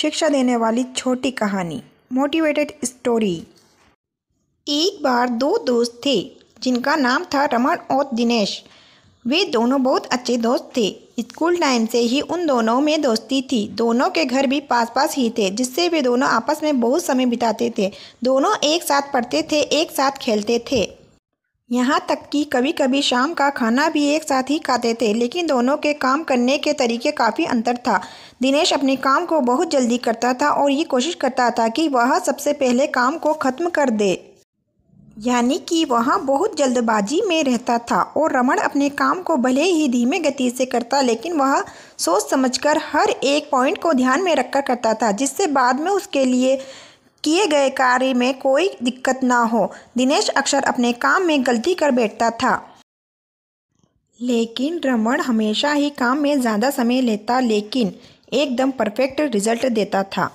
शिक्षा देने वाली छोटी कहानी मोटिवेटेड स्टोरी एक बार दो दोस्त थे जिनका नाम था रमन और दिनेश वे दोनों बहुत अच्छे दोस्त थे स्कूल टाइम से ही उन दोनों में दोस्ती थी दोनों के घर भी पास पास ही थे जिससे वे दोनों आपस में बहुत समय बिताते थे दोनों एक साथ पढ़ते थे एक साथ खेलते थे यहाँ तक कि कभी कभी शाम का खाना भी एक साथ ही खाते थे लेकिन दोनों के काम करने के तरीके काफ़ी अंतर था दिनेश अपने काम को बहुत जल्दी करता था और ये कोशिश करता था कि वह सबसे पहले काम को ख़त्म कर दे यानी कि वह बहुत जल्दबाजी में रहता था और रमण अपने काम को भले ही धीमे गति से करता लेकिन वह सोच समझकर हर एक पॉइंट को ध्यान में रखकर करता था जिससे बाद में उसके लिए किए गए कार्य में कोई दिक्कत ना हो दिनेश अक्सर अपने काम में गलती कर बैठता था लेकिन रमण हमेशा ही काम में ज़्यादा समय लेता लेकिन एकदम परफेक्ट रिजल्ट देता था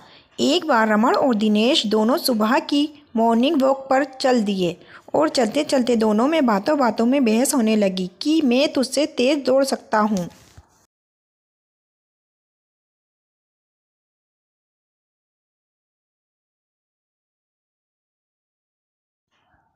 एक बार रमण और दिनेश दोनों सुबह की मॉर्निंग वॉक पर चल दिए और चलते चलते दोनों में बातों बातों में बहस होने लगी कि मैं तुझसे तेज़ दौड़ सकता हूँ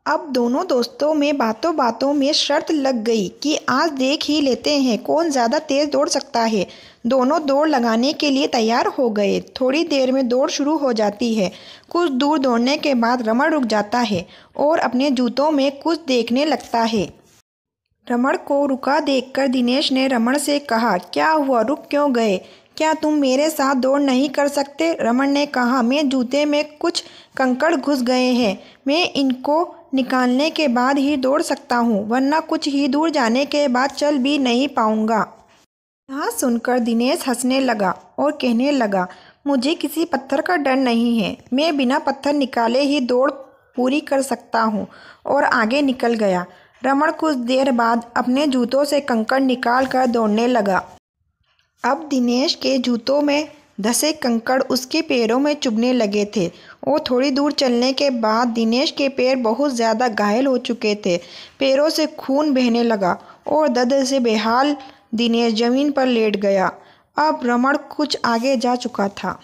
अब दोनों दोस्तों में बातों बातों में शर्त लग गई कि आज देख ही लेते हैं कौन ज़्यादा तेज़ दौड़ सकता है दोनों दौड़ लगाने के लिए तैयार हो गए थोड़ी देर में दौड़ शुरू हो जाती है कुछ दूर दौड़ने के बाद रमण रुक जाता है और अपने जूतों में कुछ देखने लगता है रमण को रुका देखकर दिनेश ने रमण से कहा क्या हुआ रुक क्यों गए क्या तुम मेरे साथ दौड़ नहीं कर सकते रमन ने कहा मैं जूते में कुछ कंकड़ घुस गए हैं मैं इनको निकालने के बाद ही दौड़ सकता हूँ वरना कुछ ही दूर जाने के बाद चल भी नहीं पाऊँगा यह सुनकर दिनेश हंसने लगा और कहने लगा मुझे किसी पत्थर का डर नहीं है मैं बिना पत्थर निकाले ही दौड़ पूरी कर सकता हूँ और आगे निकल गया रमन कुछ देर बाद अपने जूतों से कंकड़ निकाल कर दौड़ने लगा अब दिनेश के जूतों में धसे कंकड़ उसके पैरों में चुभने लगे थे और थोड़ी दूर चलने के बाद दिनेश के पैर बहुत ज़्यादा घायल हो चुके थे पैरों से खून बहने लगा और दर्द से बेहाल दिनेश ज़मीन पर लेट गया अब रमण कुछ आगे जा चुका था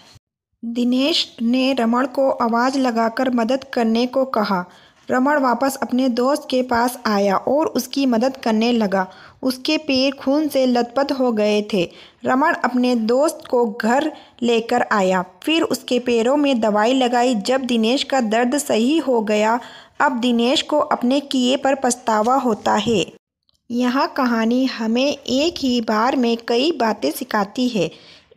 दिनेश ने रमण को आवाज़ लगाकर मदद करने को कहा रमण वापस अपने दोस्त के पास आया और उसकी मदद करने लगा उसके पैर खून से लथपथ हो गए थे रमण अपने दोस्त को घर लेकर आया फिर उसके पैरों में दवाई लगाई जब दिनेश का दर्द सही हो गया अब दिनेश को अपने किए पर पछतावा होता है यह कहानी हमें एक ही बार में कई बातें सिखाती है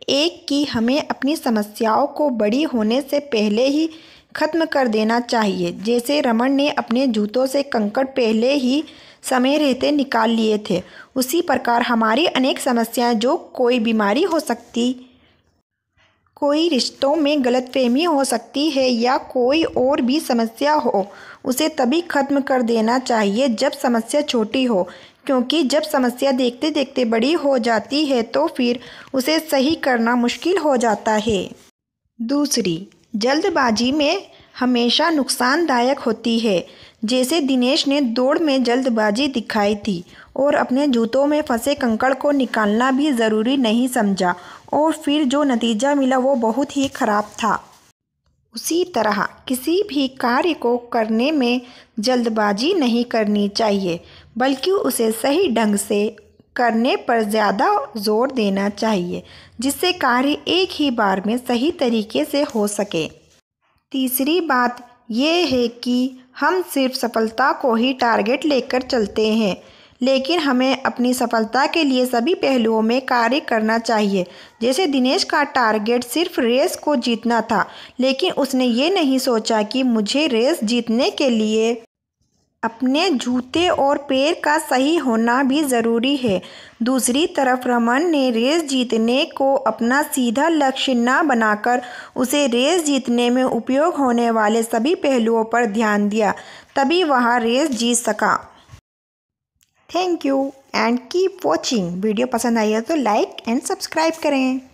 एक कि हमें अपनी समस्याओं को बड़ी होने से पहले ही खत्म कर देना चाहिए जैसे रमन ने अपने जूतों से कंकड़ पहले ही समय रहते निकाल लिए थे उसी प्रकार हमारी अनेक समस्याएं जो कोई बीमारी हो सकती कोई रिश्तों में गलतफहमी हो सकती है या कोई और भी समस्या हो उसे तभी खत्म कर देना चाहिए जब समस्या छोटी हो क्योंकि जब समस्या देखते देखते बड़ी हो जाती है तो फिर उसे सही करना मुश्किल हो जाता है दूसरी जल्दबाजी में हमेशा नुकसानदायक होती है जैसे दिनेश ने दौड़ में जल्दबाजी दिखाई थी और अपने जूतों में फंसे कंकड़ को निकालना भी ज़रूरी नहीं समझा और फिर जो नतीजा मिला वो बहुत ही ख़राब था उसी तरह किसी भी कार्य को करने में जल्दबाजी नहीं करनी चाहिए बल्कि उसे सही ढंग से करने पर ज़्यादा जोर देना चाहिए जिससे कार्य एक ही बार में सही तरीके से हो सके तीसरी बात यह है कि हम सिर्फ सफलता को ही टारगेट लेकर चलते हैं लेकिन हमें अपनी सफलता के लिए सभी पहलुओं में कार्य करना चाहिए जैसे दिनेश का टारगेट सिर्फ रेस को जीतना था लेकिन उसने ये नहीं सोचा कि मुझे रेस जीतने के लिए अपने जूते और पैर का सही होना भी ज़रूरी है दूसरी तरफ रमन ने रेस जीतने को अपना सीधा लक्ष्य न बनाकर उसे रेस जीतने में उपयोग होने वाले सभी पहलुओं पर ध्यान दिया तभी वह रेस जीत सका thank you and keep watching video पसंद आई है तो लाइक एंड सब्सक्राइब करें